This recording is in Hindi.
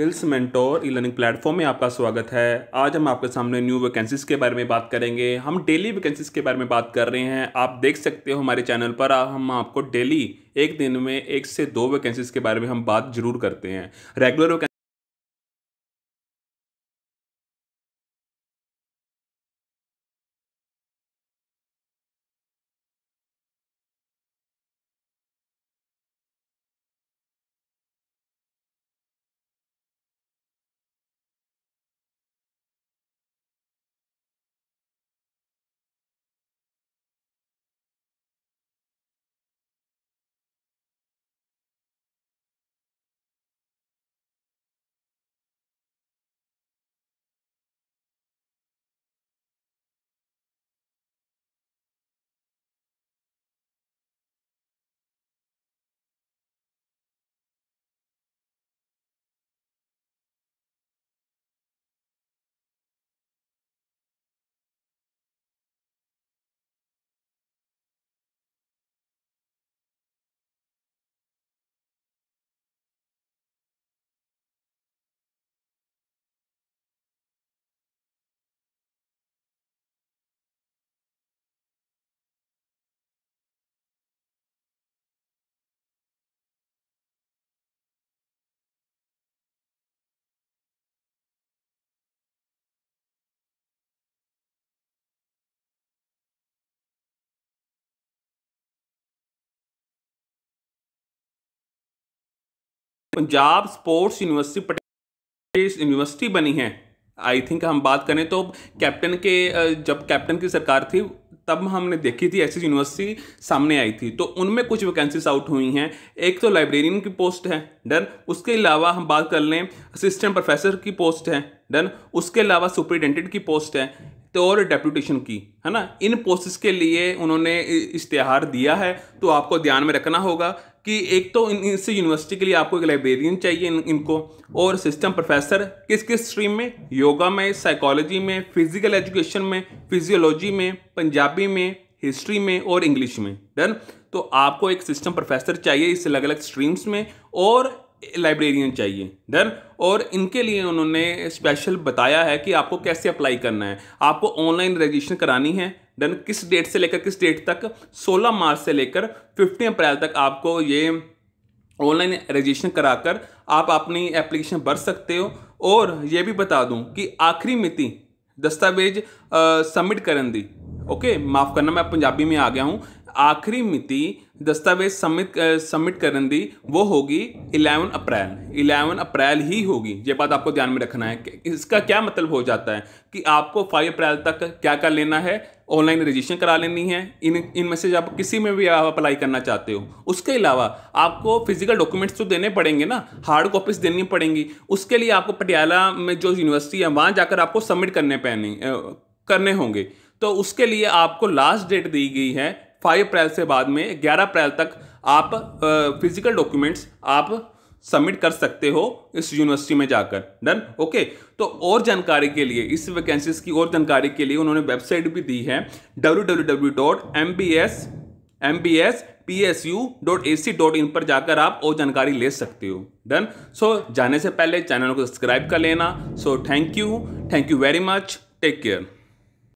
skills Mentor e learning platform में आपका स्वागत है आज हम आपके सामने न्यू वैकेंसीज़ के बारे में बात करेंगे हम डेली वैकेंसीज़ के बारे में बात कर रहे हैं आप देख सकते हो हमारे चैनल पर हम आपको डेली एक दिन में एक से दो वैकेंसीज़ के बारे में हम बात जरूर करते हैं regular Punjab Sports University Patel University बनी है आई थिंक हम बात करें तो कैप्टन के जब कैप्टन की सरकार थी तब हमने देखी थी ऐसी यूनिवर्सिटी सामने आई थी तो उनमें कुछ वैकेंसीज आउट हुई हैं एक तो लाइब्रेरियन की पोस्ट है डन उसके अलावा हम बात कर लें असिस्टेंट प्रोफेसर की पोस्ट है डन उसके अलावा सुपरिटेंडेंट की पोस्ट है तो और डेप्यूटेशन की है ना इन पोस्ट के लिए उन्होंने इश्तहार दिया है तो आपको ध्यान में रखना होगा कि एक तो इनसे यूनिवर्सिटी के लिए आपको एक लाइब्रेरियन चाहिए इन, इनको और सिस्टम प्रोफेसर किस किस स्ट्रीम में योगा में साइकोलॉजी में फिजिकल एजुकेशन में फिजियोलॉजी में पंजाबी में हिस्ट्री में और इंग्लिश में डन तो आपको एक सिस्टम प्रोफेसर चाहिए इस अलग अलग स्ट्रीम्स में और लाइब्रेरियन चाहिए डन और इनके लिए उन्होंने स्पेशल बताया है कि आपको कैसे अप्लाई करना है आपको ऑनलाइन रजिस्ट्रेशन करानी है देन किस डेट से लेकर किस डेट तक 16 मार्च से लेकर 15 अप्रैल तक आपको ये ऑनलाइन रजिस्ट्रेशन कराकर आप अपनी एप्लीकेशन भर सकते हो और ये भी बता दूं कि आखिरी मिति दस्तावेज सबमिट करने दी ओके माफ़ करना मैं पंजाबी में आ गया हूँ आखिरी मिति दस्तावेज सबमिट सबमिट करने दी वो होगी 11 अप्रैल 11 अप्रैल ही होगी ये बात आपको ध्यान में रखना है इसका क्या मतलब हो जाता है कि आपको 5 अप्रैल तक क्या कर लेना है ऑनलाइन रजिस्ट्रेशन करा लेनी है इन इनमें से आप किसी में भी आप अप्लाई करना चाहते हो उसके अलावा आपको फिजिकल डॉक्यूमेंट्स तो देने पड़ेंगे ना हार्ड कॉपीज देनी पड़ेंगी उसके लिए आपको पटियाला में जो यूनिवर्सिटी है वहाँ जाकर आपको सबमिट करने पैने करने होंगे तो उसके लिए आपको लास्ट डेट दी गई है फाइव अप्रैल से बाद में ग्यारह अप्रैल तक आप फिजिकल डॉक्यूमेंट्स आप सबमिट कर सकते हो इस यूनिवर्सिटी में जाकर डन ओके तो और जानकारी के लिए इस वैकेंसीज की और जानकारी के लिए उन्होंने वेबसाइट भी दी है W W W dot M B S M B S P S U dot A C dot in पर जाकर आप और जानकारी ले सकते हो डन सो so, जाने से पहले चैनल को सब्सक्राइब कर लेना so thank you thank you very much take care